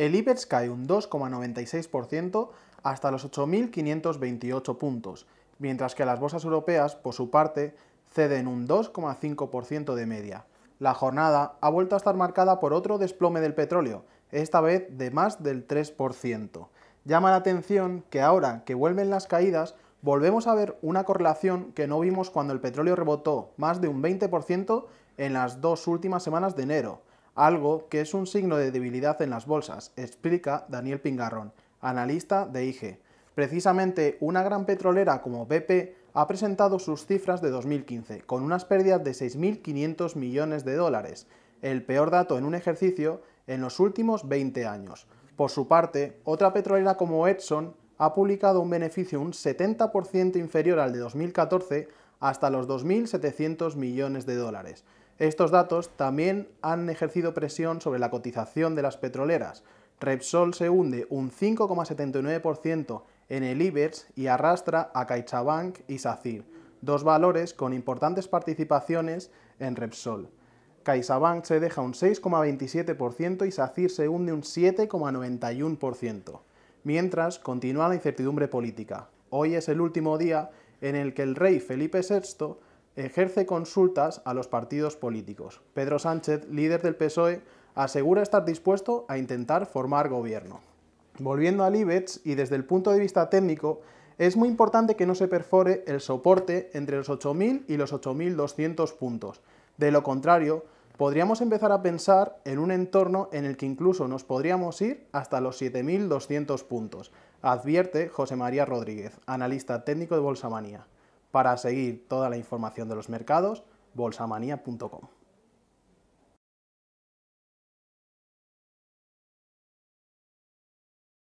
El IBEX cae un 2,96% hasta los 8.528 puntos, mientras que las bolsas europeas, por su parte, ceden un 2,5% de media. La jornada ha vuelto a estar marcada por otro desplome del petróleo, esta vez de más del 3%. Llama la atención que ahora que vuelven las caídas, volvemos a ver una correlación que no vimos cuando el petróleo rebotó más de un 20% en las dos últimas semanas de enero algo que es un signo de debilidad en las bolsas, explica Daniel Pingarrón, analista de IG. Precisamente una gran petrolera como BP ha presentado sus cifras de 2015, con unas pérdidas de 6.500 millones de dólares, el peor dato en un ejercicio en los últimos 20 años. Por su parte, otra petrolera como Edson ha publicado un beneficio un 70% inferior al de 2014 hasta los 2.700 millones de dólares. Estos datos también han ejercido presión sobre la cotización de las petroleras. Repsol se hunde un 5,79% en el IBEX y arrastra a CaixaBank y SACIR, dos valores con importantes participaciones en Repsol. CaixaBank se deja un 6,27% y SACIR se hunde un 7,91% mientras continúa la incertidumbre política. Hoy es el último día en el que el rey Felipe VI ejerce consultas a los partidos políticos. Pedro Sánchez, líder del PSOE, asegura estar dispuesto a intentar formar gobierno. Volviendo al IBEX y desde el punto de vista técnico, es muy importante que no se perfore el soporte entre los 8.000 y los 8.200 puntos. De lo contrario, podríamos empezar a pensar en un entorno en el que incluso nos podríamos ir hasta los 7.200 puntos, advierte José María Rodríguez, analista técnico de Bolsamanía. Para seguir toda la información de los mercados, bolsamanía.com.